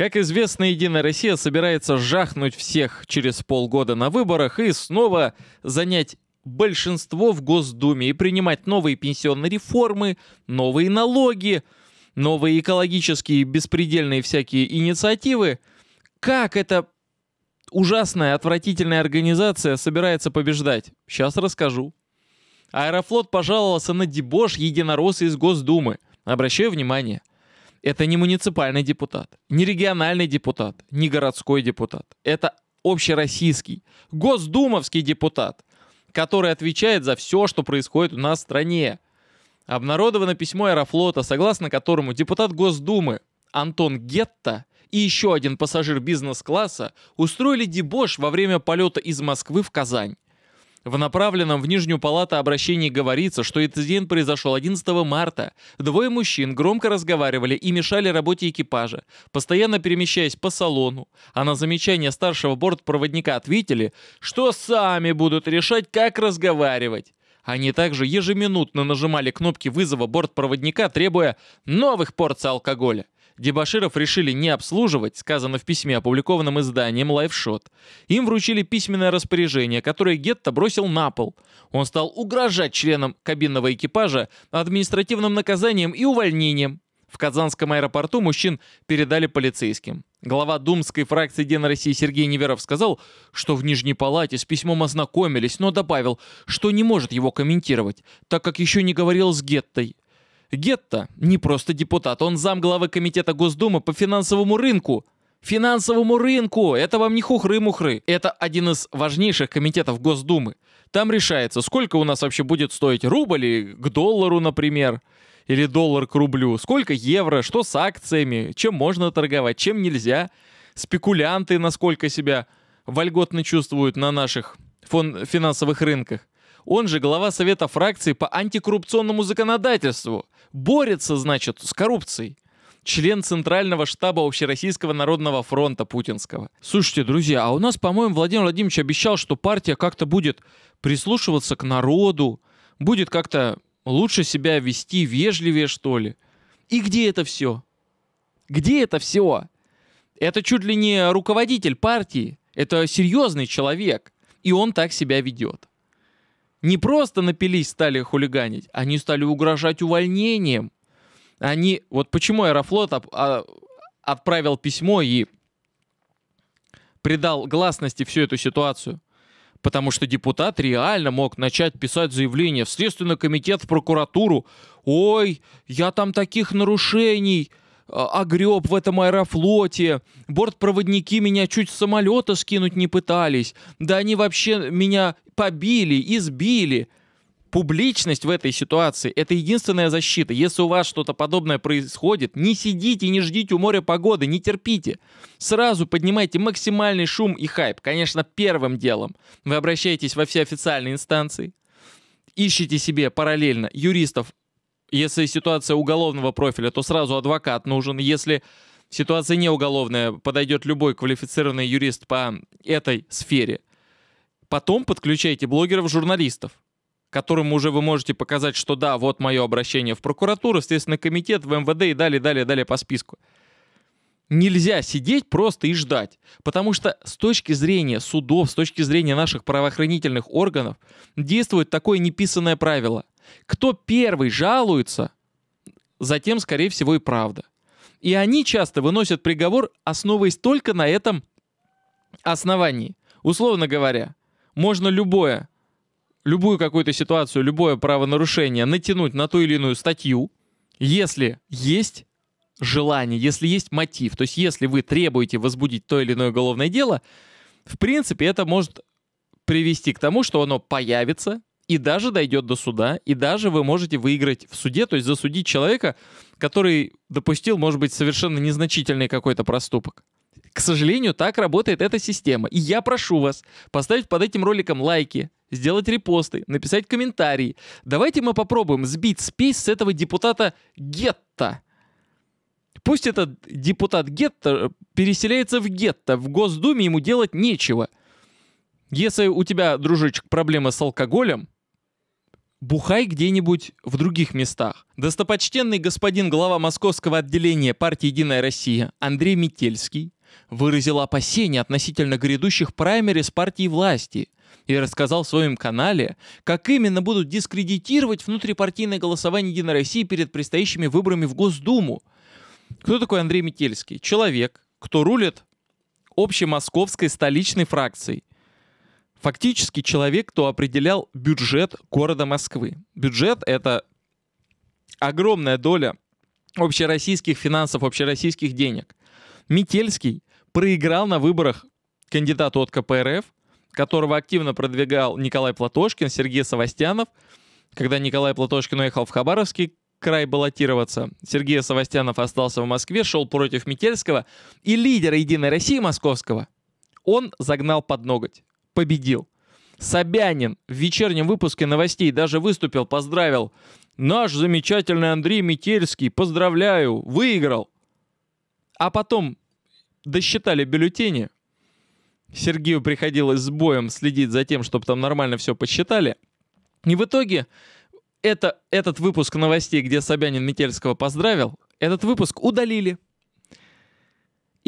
Как известно, Единая Россия собирается жахнуть всех через полгода на выборах и снова занять большинство в Госдуме и принимать новые пенсионные реформы, новые налоги, новые экологические беспредельные всякие инициативы. Как эта ужасная, отвратительная организация собирается побеждать? Сейчас расскажу. Аэрофлот пожаловался на дебош Единороссы из Госдумы. Обращаю внимание – это не муниципальный депутат, не региональный депутат, не городской депутат. Это общероссийский, госдумовский депутат, который отвечает за все, что происходит у нас в стране. Обнародовано письмо Аэрофлота, согласно которому депутат Госдумы Антон Гетта и еще один пассажир бизнес-класса устроили дебош во время полета из Москвы в Казань. В направленном в Нижнюю палату обращении говорится, что инцидент произошел 11 марта. Двое мужчин громко разговаривали и мешали работе экипажа, постоянно перемещаясь по салону. А на замечание старшего бортпроводника ответили, что сами будут решать, как разговаривать. Они также ежеминутно нажимали кнопки вызова бортпроводника, требуя новых порций алкоголя. Дебаширов решили не обслуживать, сказано в письме, опубликованном изданием «Лайфшот». Им вручили письменное распоряжение, которое Гетто бросил на пол. Он стал угрожать членам кабинного экипажа административным наказанием и увольнением. В Казанском аэропорту мужчин передали полицейским. Глава думской фракции Ден России Сергей Неверов сказал, что в Нижней Палате с письмом ознакомились, но добавил, что не может его комментировать, так как еще не говорил с Геттой. Гетто не просто депутат, он зам главы комитета Госдумы по финансовому рынку. Финансовому рынку! Это вам не хухры-мухры. Это один из важнейших комитетов Госдумы. Там решается, сколько у нас вообще будет стоить рубль к доллару, например. Или доллар к рублю. Сколько евро, что с акциями, чем можно торговать, чем нельзя. Спекулянты насколько себя вольготно чувствуют на наших фон финансовых рынках. Он же глава Совета фракции по антикоррупционному законодательству. Борется, значит, с коррупцией. Член Центрального штаба Общероссийского народного фронта Путинского. Слушайте, друзья, а у нас, по-моему, Владимир Владимирович обещал, что партия как-то будет прислушиваться к народу, будет как-то лучше себя вести, вежливее, что ли. И где это все? Где это все? Это чуть ли не руководитель партии. Это серьезный человек. И он так себя ведет не просто напились, стали хулиганить, они стали угрожать увольнением. Они, вот почему Аэрофлот а, отправил письмо и придал гласности всю эту ситуацию. Потому что депутат реально мог начать писать заявление в Следственный комитет, в прокуратуру. «Ой, я там таких нарушений а, огреб в этом аэрофлоте, бортпроводники меня чуть с самолета скинуть не пытались, да они вообще меня побили, избили. Публичность в этой ситуации – это единственная защита. Если у вас что-то подобное происходит, не сидите, не ждите у моря погоды, не терпите. Сразу поднимайте максимальный шум и хайп. Конечно, первым делом вы обращаетесь во все официальные инстанции, ищите себе параллельно юристов если ситуация уголовного профиля, то сразу адвокат нужен. Если ситуация не уголовная, подойдет любой квалифицированный юрист по этой сфере. Потом подключайте блогеров-журналистов, которым уже вы можете показать, что да, вот мое обращение в прокуратуру, в Следственный комитет, в МВД и далее, далее, далее по списку. Нельзя сидеть просто и ждать, потому что с точки зрения судов, с точки зрения наших правоохранительных органов действует такое неписанное правило. Кто первый жалуется, затем, скорее всего, и правда. И они часто выносят приговор, основываясь только на этом основании. Условно говоря, можно любое, любую какую-то ситуацию, любое правонарушение натянуть на ту или иную статью, если есть желание, если есть мотив. То есть если вы требуете возбудить то или иное уголовное дело, в принципе, это может привести к тому, что оно появится, и даже дойдет до суда, и даже вы можете выиграть в суде, то есть засудить человека, который допустил, может быть, совершенно незначительный какой-то проступок. К сожалению, так работает эта система. И я прошу вас поставить под этим роликом лайки, сделать репосты, написать комментарии. Давайте мы попробуем сбить спесь с этого депутата Гетта. Пусть этот депутат Гетта э, переселяется в гетто, в Госдуме ему делать нечего. Если у тебя, дружочек, проблема с алкоголем, Бухай где-нибудь в других местах. Достопочтенный господин глава московского отделения партии «Единая Россия» Андрей Метельский выразил опасения относительно грядущих праймерис партии власти и рассказал в своем канале, как именно будут дискредитировать внутрипартийное голосование «Единой России» перед предстоящими выборами в Госдуму. Кто такой Андрей Метельский? Человек, кто рулит общемосковской столичной фракцией фактически человек, кто определял бюджет города Москвы. Бюджет — это огромная доля общероссийских финансов, общероссийских денег. Метельский проиграл на выборах кандидата от КПРФ, которого активно продвигал Николай Платошкин, Сергей Савастьянов. Когда Николай Платошкин уехал в Хабаровский край баллотироваться, Сергей Савастьянов остался в Москве, шел против Метельского, и лидера «Единой России» московского он загнал под ноготь победил. Собянин в вечернем выпуске новостей даже выступил, поздравил. Наш замечательный Андрей Метельский, поздравляю, выиграл. А потом досчитали бюллетени. Сергею приходилось с боем следить за тем, чтобы там нормально все посчитали. И в итоге это, этот выпуск новостей, где Собянин Метельского поздравил, этот выпуск удалили.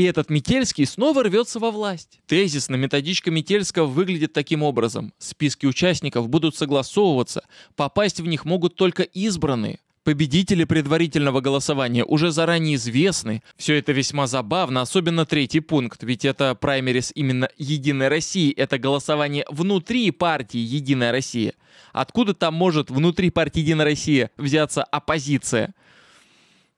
И этот Метельский снова рвется во власть. Тезис на методичка Метельского выглядит таким образом. Списки участников будут согласовываться, попасть в них могут только избранные. Победители предварительного голосования уже заранее известны. Все это весьма забавно, особенно третий пункт, ведь это праймерис именно «Единой России», это голосование внутри партии «Единая Россия». Откуда там может внутри партии «Единая Россия» взяться оппозиция?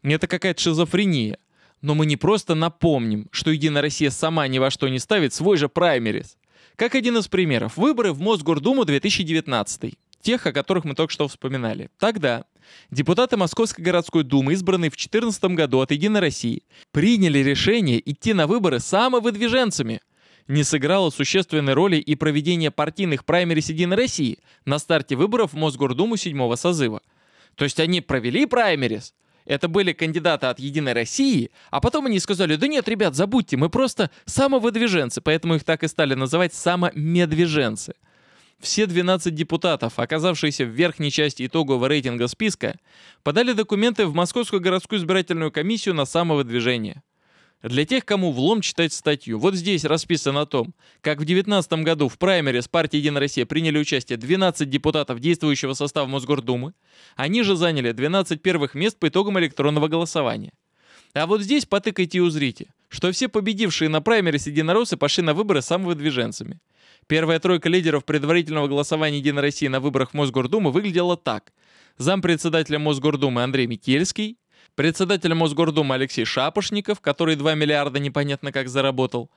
Это какая-то шизофрения. Но мы не просто напомним, что «Единая Россия» сама ни во что не ставит свой же праймерис. Как один из примеров, выборы в Мосгордуму 2019 тех, о которых мы только что вспоминали. Тогда депутаты Московской городской думы, избранные в 2014 году от «Единой России», приняли решение идти на выборы самовыдвиженцами. Не сыграло существенной роли и проведение партийных праймерис «Единой России» на старте выборов в Мосгордуму седьмого созыва. То есть они провели праймерис, это были кандидаты от «Единой России», а потом они сказали, да нет, ребят, забудьте, мы просто самовыдвиженцы, поэтому их так и стали называть «самомедвиженцы». Все 12 депутатов, оказавшиеся в верхней части итогового рейтинга списка, подали документы в Московскую городскую избирательную комиссию на самовыдвижение – для тех, кому влом читать статью, вот здесь расписано о том, как в 2019 году в праймере с партии «Единая Россия» приняли участие 12 депутатов действующего состава Мосгордумы, они же заняли 12 первых мест по итогам электронного голосования. А вот здесь потыкайте и узрите, что все победившие на праймере единороссы пошли на выборы самовыдвиженцами. Первая тройка лидеров предварительного голосования «Единой России» на выборах Мосгордумы выглядела так. зам-председателя Мосгордумы Андрей Микельский, председатель Мосгордумы Алексей Шапошников, который 2 миллиарда непонятно как заработал,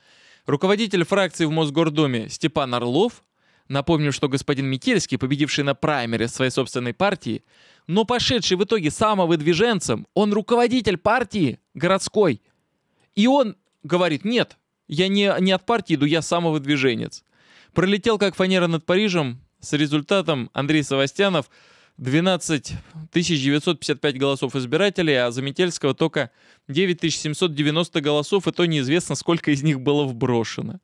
руководитель фракции в Мосгордуме Степан Орлов, напомню, что господин Микельский, победивший на праймере своей собственной партии, но пошедший в итоге самовыдвиженцем, он руководитель партии городской. И он говорит, нет, я не, не от партии иду, я самовыдвиженец. Пролетел как фанера над Парижем с результатом Андрей Савастянов – 12 955 голосов избирателей, а за Метельского только 9790 голосов, и то неизвестно, сколько из них было вброшено.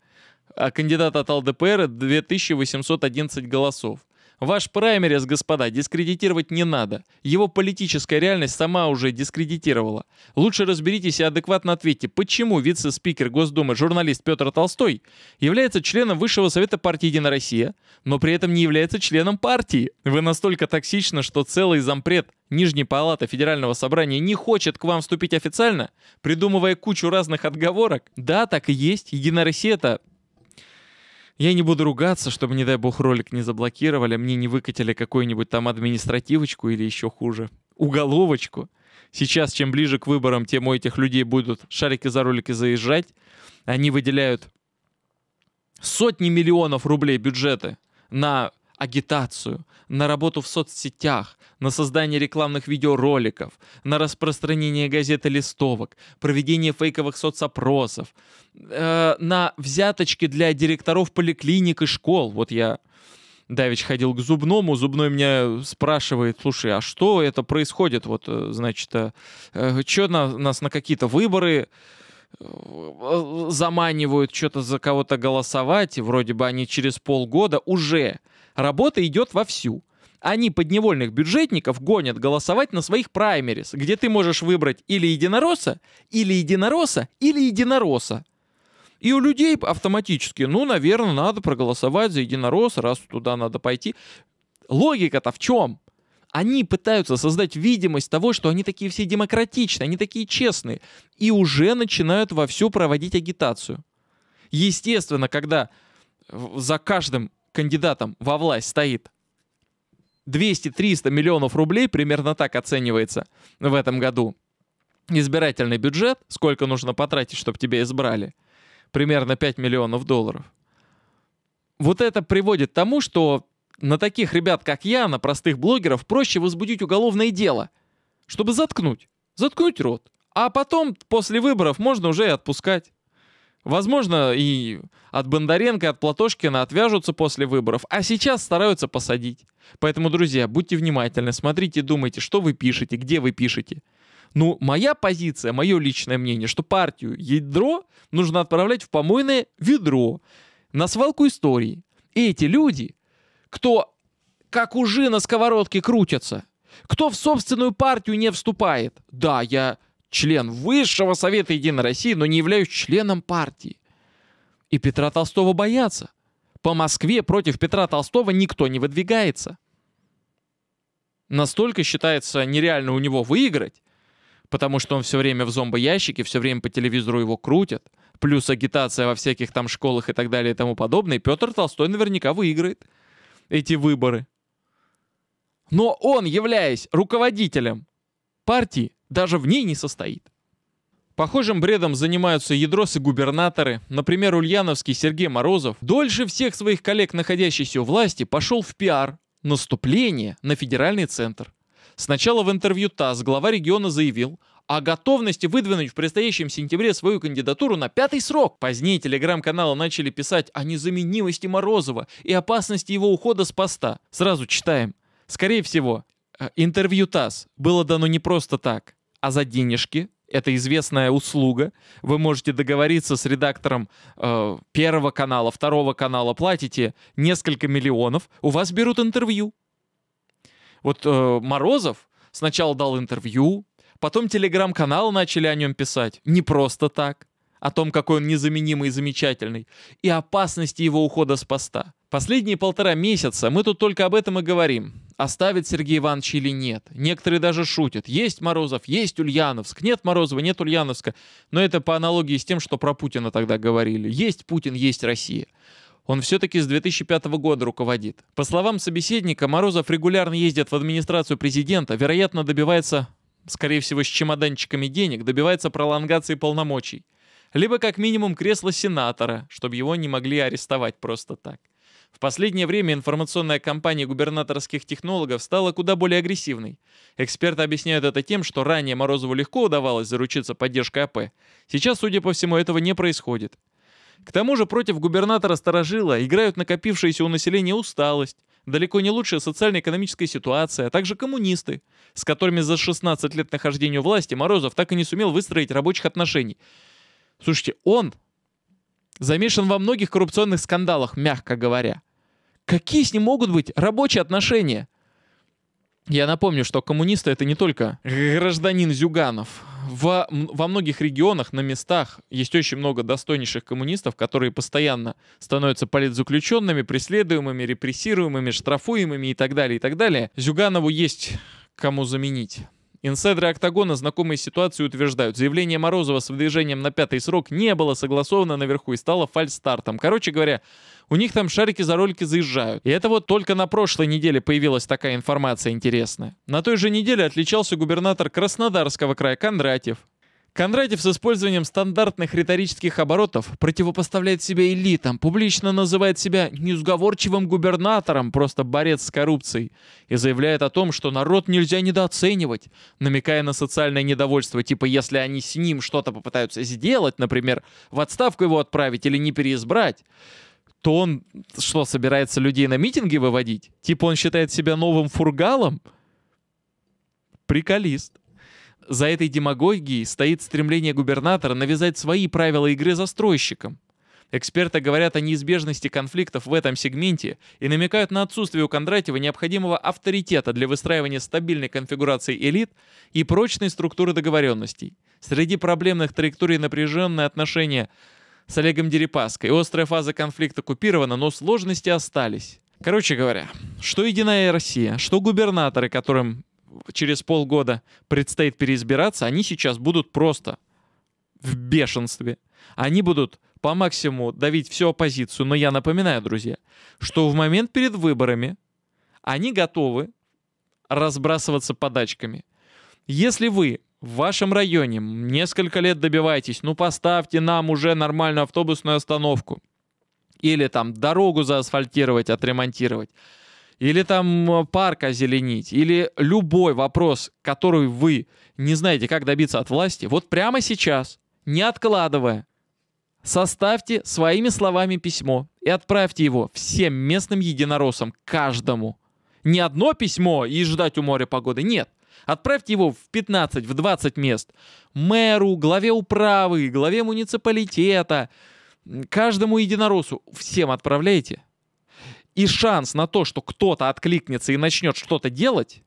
А кандидат от ЛДПР 2811 голосов. Ваш праймерис, господа, дискредитировать не надо. Его политическая реальность сама уже дискредитировала. Лучше разберитесь и адекватно ответьте, почему вице-спикер Госдумы журналист Петр Толстой является членом Высшего Совета партии «Единая Россия», но при этом не является членом партии. Вы настолько токсичны, что целый зампред Нижней Палаты Федерального Собрания не хочет к вам вступить официально, придумывая кучу разных отговорок. Да, так и есть. «Единая Россия» — это я не буду ругаться, чтобы, не дай бог, ролик не заблокировали, мне не выкатили какую-нибудь там административочку или еще хуже, уголовочку. Сейчас, чем ближе к выборам, тем у этих людей будут шарики за ролики заезжать. Они выделяют сотни миллионов рублей бюджеты на агитацию, на работу в соцсетях, на создание рекламных видеороликов, на распространение газет и листовок, проведение фейковых соцопросов, э, на взяточки для директоров поликлиник и школ. Вот я Давич ходил к зубному, зубной меня спрашивает, слушай, а что это происходит? Вот, э, значит, э, э что на, нас на какие-то выборы э, заманивают что-то за кого-то голосовать, и вроде бы они через полгода уже Работа идет вовсю. Они подневольных бюджетников гонят голосовать на своих праймерис, где ты можешь выбрать или единороса, или единороса, или единороса. И у людей автоматически, ну, наверное, надо проголосовать за единороса, раз туда надо пойти. Логика-то в чем? Они пытаются создать видимость того, что они такие все демократичные, они такие честные, и уже начинают вовсю проводить агитацию. Естественно, когда за каждым кандидатом во власть стоит 200-300 миллионов рублей, примерно так оценивается в этом году избирательный бюджет, сколько нужно потратить, чтобы тебя избрали, примерно 5 миллионов долларов. Вот это приводит к тому, что на таких ребят, как я, на простых блогеров, проще возбудить уголовное дело, чтобы заткнуть, заткнуть рот. А потом, после выборов, можно уже и отпускать. Возможно, и от Бондаренко, и от Платошкина отвяжутся после выборов, а сейчас стараются посадить. Поэтому, друзья, будьте внимательны, смотрите, думайте, что вы пишете, где вы пишете. Ну, моя позиция, мое личное мнение, что партию ядро нужно отправлять в помойное ведро, на свалку истории. И эти люди, кто как ужи на сковородке крутятся, кто в собственную партию не вступает. Да, я член Высшего Совета Единой России, но не являюсь членом партии. И Петра Толстого боятся. По Москве против Петра Толстого никто не выдвигается. Настолько считается нереально у него выиграть, потому что он все время в зомбоящике, все время по телевизору его крутят, плюс агитация во всяких там школах и так далее и тому подобное, Петр Толстой наверняка выиграет эти выборы. Но он, являясь руководителем партии, даже в ней не состоит. Похожим бредом занимаются ядросы-губернаторы. Например, ульяновский Сергей Морозов, дольше всех своих коллег, находящихся у власти, пошел в пиар, наступление на федеральный центр. Сначала в интервью ТАСС глава региона заявил о готовности выдвинуть в предстоящем сентябре свою кандидатуру на пятый срок. Позднее телеграм-каналы начали писать о незаменимости Морозова и опасности его ухода с поста. Сразу читаем. Скорее всего, э, интервью ТАСС было дано не просто так а за денежки. Это известная услуга. Вы можете договориться с редактором э, первого канала, второго канала, платите несколько миллионов, у вас берут интервью. Вот э, Морозов сначала дал интервью, потом телеграм-канал начали о нем писать. Не просто так о том, какой он незаменимый и замечательный, и опасности его ухода с поста. Последние полтора месяца мы тут только об этом и говорим. Оставит Сергей Иванович или нет. Некоторые даже шутят. Есть Морозов, есть Ульяновск. Нет Морозова, нет Ульяновска. Но это по аналогии с тем, что про Путина тогда говорили. Есть Путин, есть Россия. Он все-таки с 2005 года руководит. По словам собеседника, Морозов регулярно ездит в администрацию президента, вероятно, добивается, скорее всего, с чемоданчиками денег, добивается пролонгации полномочий либо как минимум кресло сенатора, чтобы его не могли арестовать просто так. В последнее время информационная кампания губернаторских технологов стала куда более агрессивной. Эксперты объясняют это тем, что ранее Морозову легко удавалось заручиться поддержкой АП. Сейчас, судя по всему, этого не происходит. К тому же против губернатора Старожила играют накопившаяся у населения усталость, далеко не лучшая социально-экономическая ситуация, а также коммунисты, с которыми за 16 лет нахождения у власти Морозов так и не сумел выстроить рабочих отношений – Слушайте, он замешан во многих коррупционных скандалах, мягко говоря. Какие с ним могут быть рабочие отношения? Я напомню, что коммунисты это не только гражданин Зюганов. Во, во многих регионах, на местах есть очень много достойнейших коммунистов, которые постоянно становятся политзаключенными, преследуемыми, репрессируемыми, штрафуемыми и так далее, и так далее. Зюганову есть кому заменить. Инсайдеры «Октагона», знакомые с ситуацией, утверждают, заявление Морозова с выдвижением на пятый срок не было согласовано наверху и стало фальстартом. Короче говоря, у них там шарики за ролики заезжают. И это вот только на прошлой неделе появилась такая информация интересная. На той же неделе отличался губернатор Краснодарского края Кондратьев. Кондратьев с использованием стандартных риторических оборотов противопоставляет себя элитам, публично называет себя неусговорчивым губернатором, просто борец с коррупцией, и заявляет о том, что народ нельзя недооценивать, намекая на социальное недовольство, типа если они с ним что-то попытаются сделать, например, в отставку его отправить или не переизбрать, то он что, собирается людей на митинги выводить? Типа он считает себя новым фургалом? Приколист. За этой демагогией стоит стремление губернатора навязать свои правила игры застройщикам. Эксперты говорят о неизбежности конфликтов в этом сегменте и намекают на отсутствие у Кондратьева необходимого авторитета для выстраивания стабильной конфигурации элит и прочной структуры договоренностей. Среди проблемных траекторий напряженные отношения с Олегом Дерипаской. Острая фаза конфликта купирована, но сложности остались. Короче говоря, что единая Россия, что губернаторы, которым через полгода предстоит переизбираться, они сейчас будут просто в бешенстве. Они будут по максимуму давить всю оппозицию. Но я напоминаю, друзья, что в момент перед выборами они готовы разбрасываться подачками. Если вы в вашем районе несколько лет добиваетесь, ну поставьте нам уже нормальную автобусную остановку или там дорогу заасфальтировать, отремонтировать – или там э, парк озеленить, или любой вопрос, который вы не знаете, как добиться от власти, вот прямо сейчас, не откладывая, составьте своими словами письмо и отправьте его всем местным единороссам, каждому. Не одно письмо и ждать у моря погоды, нет. Отправьте его в 15, в 20 мест. Мэру, главе управы, главе муниципалитета, каждому единороссу. Всем отправляйте. И шанс на то, что кто-то откликнется и начнет что-то делать,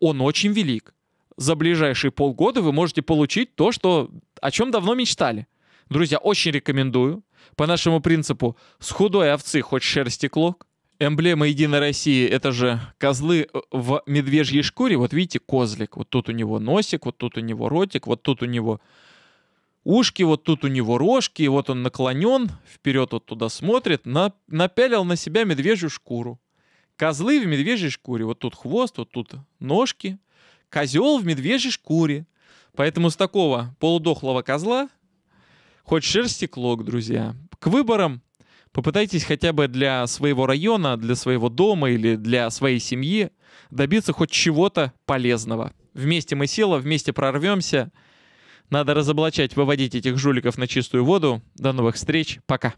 он очень велик. За ближайшие полгода вы можете получить то, что, о чем давно мечтали. Друзья, очень рекомендую. По нашему принципу «с худой овцы хоть шерсти клок». Эмблема «Единой России» — это же козлы в медвежьей шкуре. Вот видите, козлик. Вот тут у него носик, вот тут у него ротик, вот тут у него Ушки вот тут у него рожки, и вот он наклонен, вперед вот туда смотрит, на, напялил на себя медвежью шкуру. Козлы в медвежьей шкуре, вот тут хвост, вот тут ножки. Козел в медвежьей шкуре. Поэтому с такого полудохлого козла хоть шерсти клок, друзья. К выборам попытайтесь хотя бы для своего района, для своего дома или для своей семьи добиться хоть чего-то полезного. Вместе мы сила, вместе прорвемся — надо разоблачать, выводить этих жуликов на чистую воду. До новых встреч. Пока.